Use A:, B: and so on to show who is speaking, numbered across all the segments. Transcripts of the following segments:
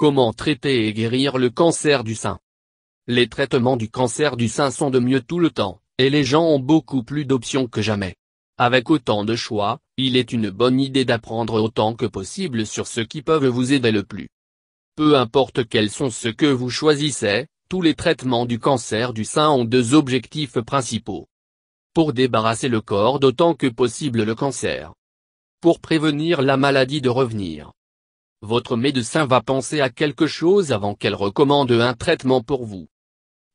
A: Comment traiter et guérir le cancer du sein Les traitements du cancer du sein sont de mieux tout le temps, et les gens ont beaucoup plus d'options que jamais. Avec autant de choix, il est une bonne idée d'apprendre autant que possible sur ce qui peuvent vous aider le plus. Peu importe quels sont ceux que vous choisissez, tous les traitements du cancer du sein ont deux objectifs principaux. Pour débarrasser le corps d'autant que possible le cancer. Pour prévenir la maladie de revenir votre médecin va penser à quelque chose avant qu'elle recommande un traitement pour vous.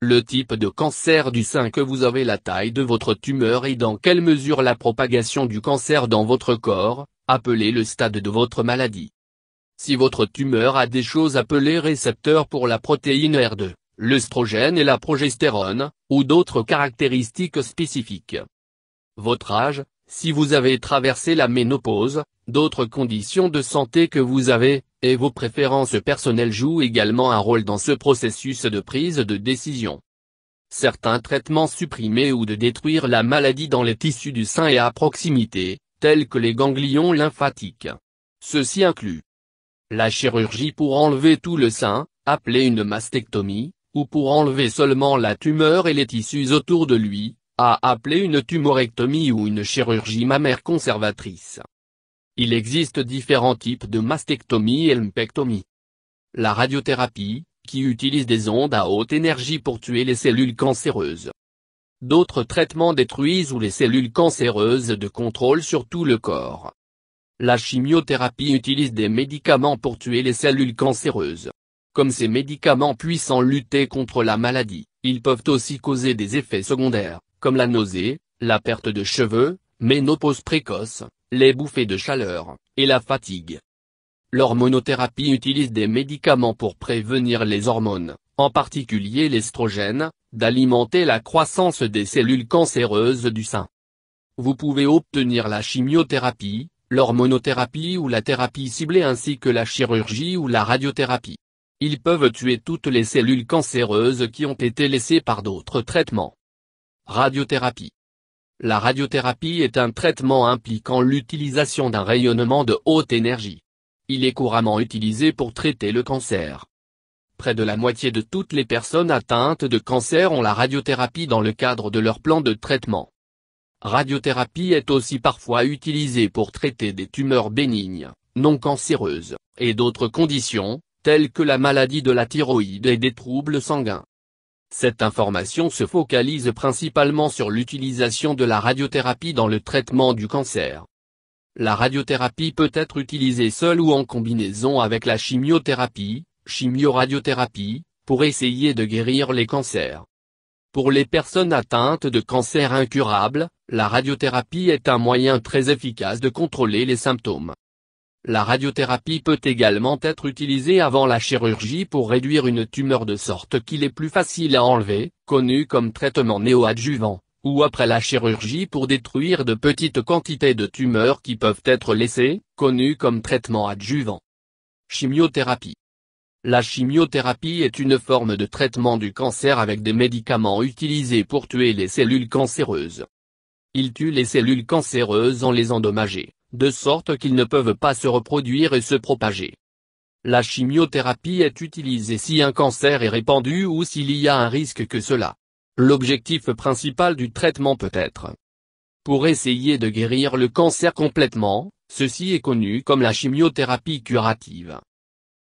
A: Le type de cancer du sein que vous avez la taille de votre tumeur et dans quelle mesure la propagation du cancer dans votre corps, appelé le stade de votre maladie. Si votre tumeur a des choses appelées récepteurs pour la protéine R2, l'œstrogène et la progestérone, ou d'autres caractéristiques spécifiques. Votre âge, si vous avez traversé la ménopause, d'autres conditions de santé que vous avez, et vos préférences personnelles jouent également un rôle dans ce processus de prise de décision. Certains traitements supprimés ou de détruire la maladie dans les tissus du sein et à proximité, tels que les ganglions lymphatiques. Ceci inclut la chirurgie pour enlever tout le sein, appelée une mastectomie, ou pour enlever seulement la tumeur et les tissus autour de lui, à appeler une tumorectomie ou une chirurgie mammaire conservatrice. Il existe différents types de mastectomie et lumpectomie. La radiothérapie, qui utilise des ondes à haute énergie pour tuer les cellules cancéreuses. D'autres traitements détruisent ou les cellules cancéreuses de contrôle sur tout le corps. La chimiothérapie utilise des médicaments pour tuer les cellules cancéreuses. Comme ces médicaments puissent lutter contre la maladie, ils peuvent aussi causer des effets secondaires, comme la nausée, la perte de cheveux, ménopause précoce, les bouffées de chaleur, et la fatigue. L'hormonothérapie utilise des médicaments pour prévenir les hormones, en particulier l'estrogène, d'alimenter la croissance des cellules cancéreuses du sein. Vous pouvez obtenir la chimiothérapie, l'hormonothérapie ou la thérapie ciblée ainsi que la chirurgie ou la radiothérapie. Ils peuvent tuer toutes les cellules cancéreuses qui ont été laissées par d'autres traitements. Radiothérapie. La radiothérapie est un traitement impliquant l'utilisation d'un rayonnement de haute énergie. Il est couramment utilisé pour traiter le cancer. Près de la moitié de toutes les personnes atteintes de cancer ont la radiothérapie dans le cadre de leur plan de traitement. Radiothérapie est aussi parfois utilisée pour traiter des tumeurs bénignes, non cancéreuses, et d'autres conditions, telles que la maladie de la thyroïde et des troubles sanguins. Cette information se focalise principalement sur l'utilisation de la radiothérapie dans le traitement du cancer. La radiothérapie peut être utilisée seule ou en combinaison avec la chimiothérapie, chimioradiothérapie, pour essayer de guérir les cancers. Pour les personnes atteintes de cancer incurables, la radiothérapie est un moyen très efficace de contrôler les symptômes. La radiothérapie peut également être utilisée avant la chirurgie pour réduire une tumeur de sorte qu'il est plus facile à enlever, connu comme traitement néoadjuvant, ou après la chirurgie pour détruire de petites quantités de tumeurs qui peuvent être laissées, connu comme traitement adjuvant. Chimiothérapie La chimiothérapie est une forme de traitement du cancer avec des médicaments utilisés pour tuer les cellules cancéreuses. Il tue les cellules cancéreuses en les endommageant de sorte qu'ils ne peuvent pas se reproduire et se propager. La chimiothérapie est utilisée si un cancer est répandu ou s'il y a un risque que cela. L'objectif principal du traitement peut être pour essayer de guérir le cancer complètement, ceci est connu comme la chimiothérapie curative.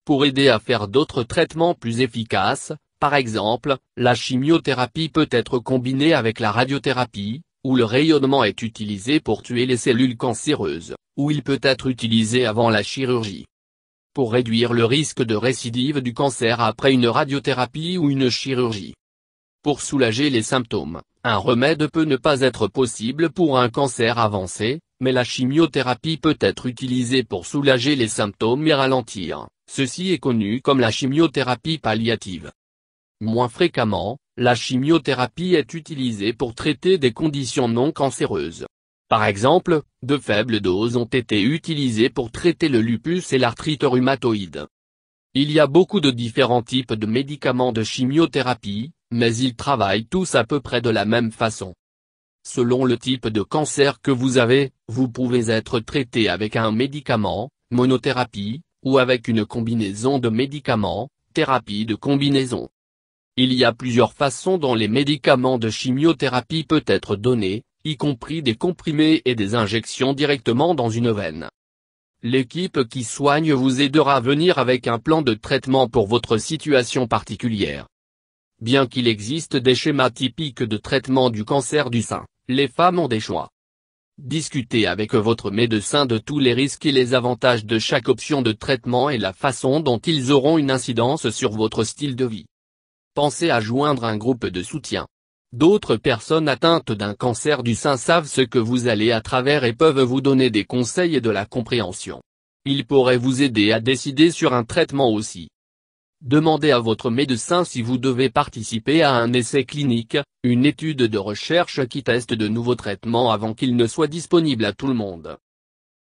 A: Pour aider à faire d'autres traitements plus efficaces, par exemple, la chimiothérapie peut être combinée avec la radiothérapie, où le rayonnement est utilisé pour tuer les cellules cancéreuses, où il peut être utilisé avant la chirurgie. Pour réduire le risque de récidive du cancer après une radiothérapie ou une chirurgie. Pour soulager les symptômes, un remède peut ne pas être possible pour un cancer avancé, mais la chimiothérapie peut être utilisée pour soulager les symptômes et ralentir. Ceci est connu comme la chimiothérapie palliative. Moins fréquemment, la chimiothérapie est utilisée pour traiter des conditions non cancéreuses. Par exemple, de faibles doses ont été utilisées pour traiter le lupus et l'arthrite rhumatoïde. Il y a beaucoup de différents types de médicaments de chimiothérapie, mais ils travaillent tous à peu près de la même façon. Selon le type de cancer que vous avez, vous pouvez être traité avec un médicament, monothérapie, ou avec une combinaison de médicaments, thérapie de combinaison. Il y a plusieurs façons dont les médicaments de chimiothérapie peuvent être donnés, y compris des comprimés et des injections directement dans une veine. L'équipe qui soigne vous aidera à venir avec un plan de traitement pour votre situation particulière. Bien qu'il existe des schémas typiques de traitement du cancer du sein, les femmes ont des choix. Discutez avec votre médecin de tous les risques et les avantages de chaque option de traitement et la façon dont ils auront une incidence sur votre style de vie pensez à joindre un groupe de soutien. D'autres personnes atteintes d'un cancer du sein savent ce que vous allez à travers et peuvent vous donner des conseils et de la compréhension. Ils pourraient vous aider à décider sur un traitement aussi. Demandez à votre médecin si vous devez participer à un essai clinique, une étude de recherche qui teste de nouveaux traitements avant qu'ils ne soient disponibles à tout le monde.